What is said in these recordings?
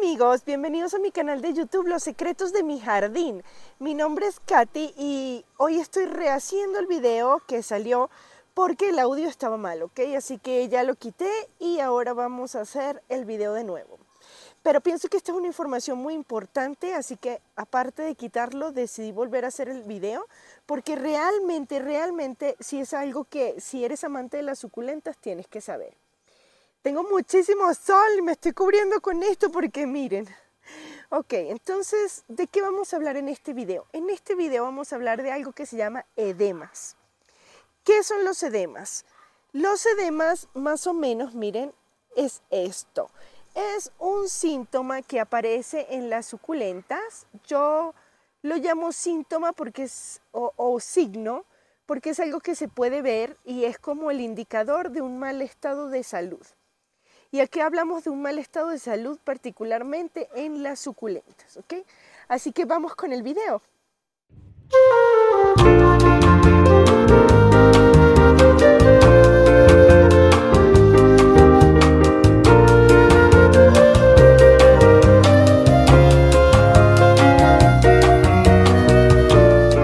amigos, bienvenidos a mi canal de YouTube Los Secretos de mi Jardín. Mi nombre es Katy y hoy estoy rehaciendo el video que salió porque el audio estaba mal, ¿ok? Así que ya lo quité y ahora vamos a hacer el video de nuevo. Pero pienso que esta es una información muy importante, así que aparte de quitarlo, decidí volver a hacer el video, porque realmente, realmente, si es algo que si eres amante de las suculentas, tienes que saber. Tengo muchísimo sol, y me estoy cubriendo con esto porque miren. Ok, entonces, ¿de qué vamos a hablar en este video? En este video vamos a hablar de algo que se llama edemas. ¿Qué son los edemas? Los edemas, más o menos, miren, es esto. Es un síntoma que aparece en las suculentas. Yo lo llamo síntoma porque es, o signo, porque es algo que se puede ver y es como el indicador de un mal estado de salud. Y aquí hablamos de un mal estado de salud, particularmente en las suculentas, ¿ok? Así que vamos con el video.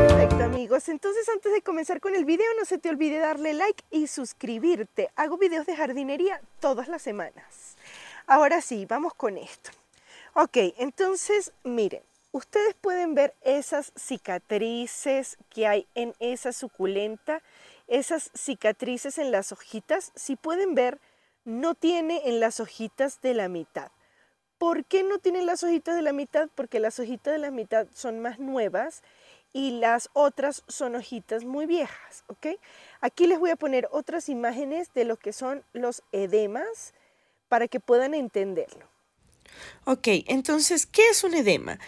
Perfecto amigos, entonces antes de comenzar con el video no se te olvide darle like y suscribirte hago videos de jardinería todas las semanas. Ahora sí, vamos con esto. Ok, entonces miren, ustedes pueden ver esas cicatrices que hay en esa suculenta, esas cicatrices en las hojitas, si pueden ver, no tiene en las hojitas de la mitad. ¿Por qué no en las hojitas de la mitad? Porque las hojitas de la mitad son más nuevas y las otras son hojitas muy viejas, ¿ok? Aquí les voy a poner otras imágenes de lo que son los edemas para que puedan entenderlo. Ok, entonces, ¿qué es un edema?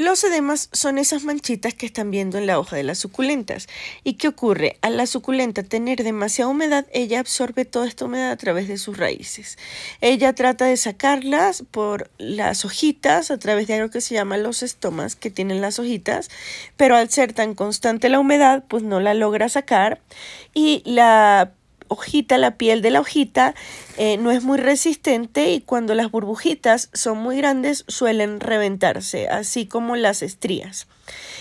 Los edemas son esas manchitas que están viendo en la hoja de las suculentas. ¿Y qué ocurre? A la suculenta tener demasiada humedad, ella absorbe toda esta humedad a través de sus raíces. Ella trata de sacarlas por las hojitas, a través de algo que se llama los estomas que tienen las hojitas, pero al ser tan constante la humedad, pues no la logra sacar y la hojita, la piel de la hojita eh, no es muy resistente y cuando las burbujitas son muy grandes suelen reventarse, así como las estrías.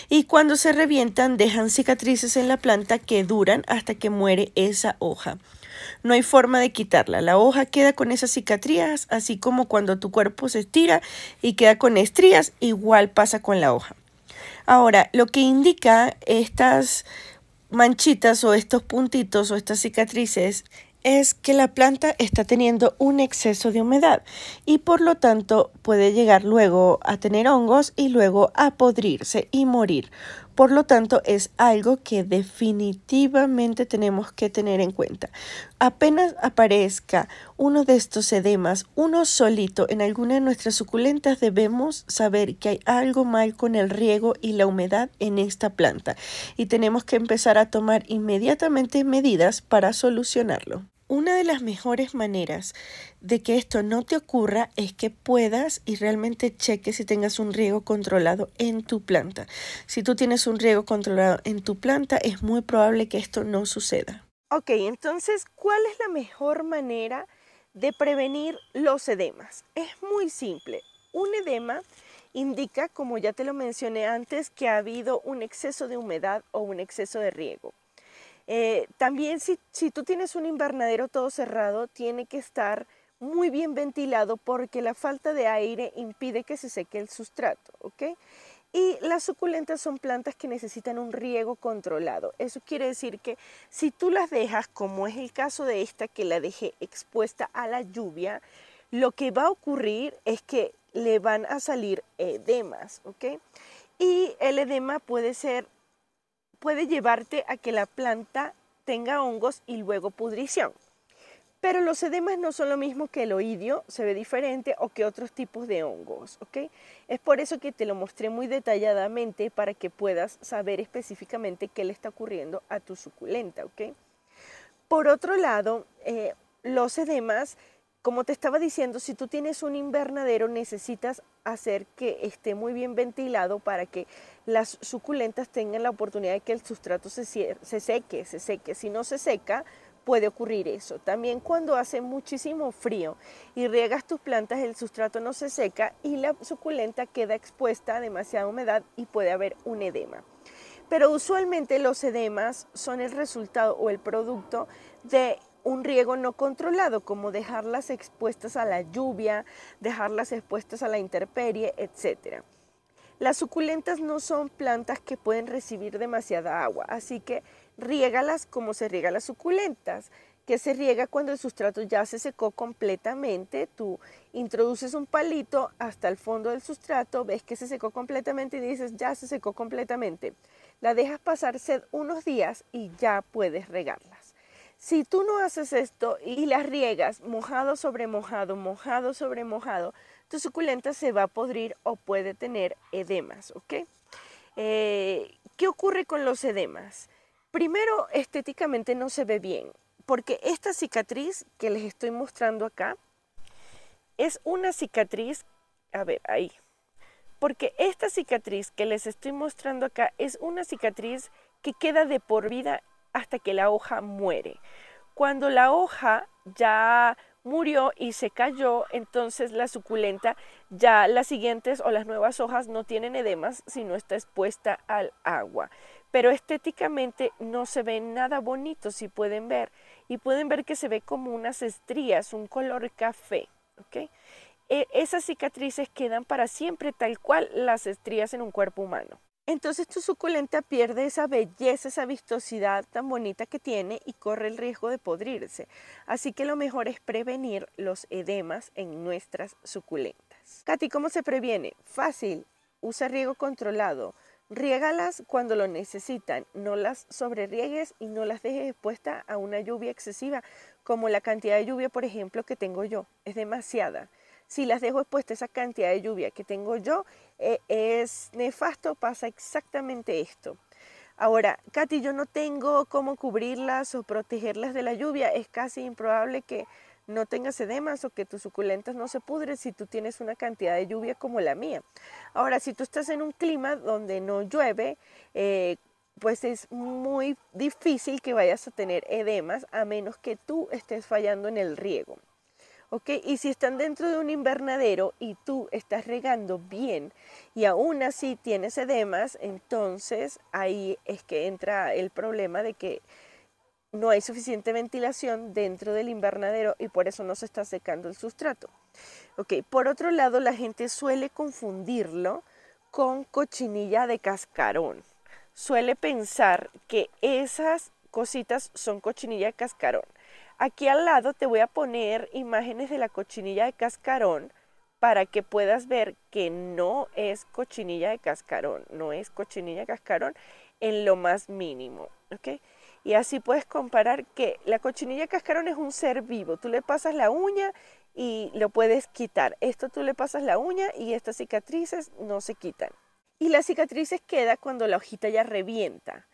Y cuando se revientan dejan cicatrices en la planta que duran hasta que muere esa hoja. No hay forma de quitarla. La hoja queda con esas cicatrices, así como cuando tu cuerpo se estira y queda con estrías, igual pasa con la hoja. Ahora, lo que indica estas manchitas o estos puntitos o estas cicatrices es que la planta está teniendo un exceso de humedad y por lo tanto puede llegar luego a tener hongos y luego a podrirse y morir. Por lo tanto, es algo que definitivamente tenemos que tener en cuenta. Apenas aparezca uno de estos edemas, uno solito en alguna de nuestras suculentas, debemos saber que hay algo mal con el riego y la humedad en esta planta y tenemos que empezar a tomar inmediatamente medidas para solucionarlo. Una de las mejores maneras de que esto no te ocurra es que puedas y realmente cheques si tengas un riego controlado en tu planta. Si tú tienes un riego controlado en tu planta, es muy probable que esto no suceda. Ok, entonces, ¿cuál es la mejor manera de prevenir los edemas? Es muy simple. Un edema indica, como ya te lo mencioné antes, que ha habido un exceso de humedad o un exceso de riego. Eh, también si, si tú tienes un invernadero todo cerrado, tiene que estar muy bien ventilado porque la falta de aire impide que se seque el sustrato, ¿ok? Y las suculentas son plantas que necesitan un riego controlado. Eso quiere decir que si tú las dejas, como es el caso de esta que la dejé expuesta a la lluvia, lo que va a ocurrir es que le van a salir edemas, ¿ok? Y el edema puede ser puede llevarte a que la planta tenga hongos y luego pudrición. Pero los edemas no son lo mismo que el oidio, se ve diferente, o que otros tipos de hongos, ¿ok? Es por eso que te lo mostré muy detalladamente para que puedas saber específicamente qué le está ocurriendo a tu suculenta, ¿ok? Por otro lado, eh, los edemas como te estaba diciendo, si tú tienes un invernadero necesitas hacer que esté muy bien ventilado para que las suculentas tengan la oportunidad de que el sustrato se, seque, se seque. Si no se seca, puede ocurrir eso. También cuando hace muchísimo frío y riegas tus plantas, el sustrato no se seca y la suculenta queda expuesta a demasiada humedad y puede haber un edema. Pero usualmente los edemas son el resultado o el producto de un riego no controlado, como dejarlas expuestas a la lluvia, dejarlas expuestas a la intemperie, etc. Las suculentas no son plantas que pueden recibir demasiada agua, así que riégalas como se riega las suculentas, que se riega cuando el sustrato ya se secó completamente. Tú introduces un palito hasta el fondo del sustrato, ves que se secó completamente y dices, ya se secó completamente. La dejas pasar sed unos días y ya puedes regarla. Si tú no haces esto y las riegas mojado sobre mojado, mojado sobre mojado, tu suculenta se va a podrir o puede tener edemas, ¿ok? Eh, ¿Qué ocurre con los edemas? Primero, estéticamente no se ve bien, porque esta cicatriz que les estoy mostrando acá es una cicatriz, a ver, ahí, porque esta cicatriz que les estoy mostrando acá es una cicatriz que queda de por vida hasta que la hoja muere. Cuando la hoja ya murió y se cayó, entonces la suculenta ya las siguientes o las nuevas hojas no tienen edemas si no está expuesta al agua. Pero estéticamente no se ve nada bonito, si pueden ver. Y pueden ver que se ve como unas estrías, un color café. E, esas cicatrices quedan para siempre tal cual las estrías en un cuerpo humano entonces tu suculenta pierde esa belleza, esa vistosidad tan bonita que tiene y corre el riesgo de podrirse. Así que lo mejor es prevenir los edemas en nuestras suculentas. Katy, ¿cómo se previene? Fácil, usa riego controlado. Riégalas cuando lo necesitan, no las sobreriegues y no las dejes expuestas a una lluvia excesiva, como la cantidad de lluvia, por ejemplo, que tengo yo. Es demasiada si las dejo expuestas, esa cantidad de lluvia que tengo yo, eh, es nefasto, pasa exactamente esto. Ahora, Katy, yo no tengo cómo cubrirlas o protegerlas de la lluvia, es casi improbable que no tengas edemas o que tus suculentas no se pudren si tú tienes una cantidad de lluvia como la mía. Ahora, si tú estás en un clima donde no llueve, eh, pues es muy difícil que vayas a tener edemas a menos que tú estés fallando en el riego. ¿ok? Y si están dentro de un invernadero y tú estás regando bien y aún así tienes edemas, entonces ahí es que entra el problema de que no hay suficiente ventilación dentro del invernadero y por eso no se está secando el sustrato. ¿ok? Por otro lado, la gente suele confundirlo con cochinilla de cascarón. Suele pensar que esas cositas son cochinilla de cascarón. Aquí al lado te voy a poner imágenes de la cochinilla de cascarón para que puedas ver que no es cochinilla de cascarón, no es cochinilla de cascarón en lo más mínimo, ¿ok? Y así puedes comparar que la cochinilla de cascarón es un ser vivo, tú le pasas la uña y lo puedes quitar. Esto tú le pasas la uña y estas cicatrices no se quitan. Y las cicatrices quedan cuando la hojita ya revienta,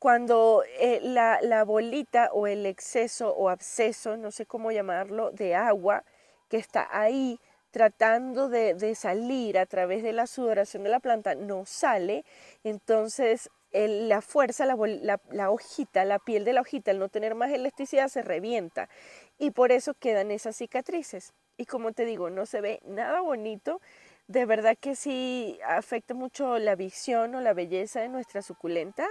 cuando eh, la, bolita o el exceso o absceso, no sé cómo llamarlo, de agua que está ahí tratando de, salir a través de la sudoración de la planta no sale, entonces la fuerza, la, la, hojita, la piel de la hojita, al no tener más elasticidad, se revienta. Y por eso quedan esas cicatrices. Y como te digo, no se ve nada bonito. De verdad que sí afecta mucho la visión o la belleza de nuestras suculentas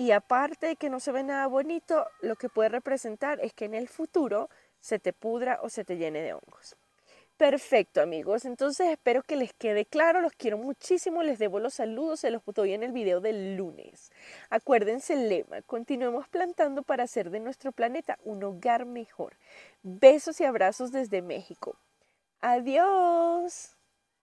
y aparte de que no se ve nada bonito, lo que puede representar es que en el futuro se te pudra o se te llene de hongos. Perfecto amigos, entonces espero que les quede claro, los quiero muchísimo, les debo los saludos, se los doy en el video del lunes. Acuérdense el lema, continuemos plantando para hacer de nuestro planeta un hogar mejor. Besos y abrazos desde México. Adiós.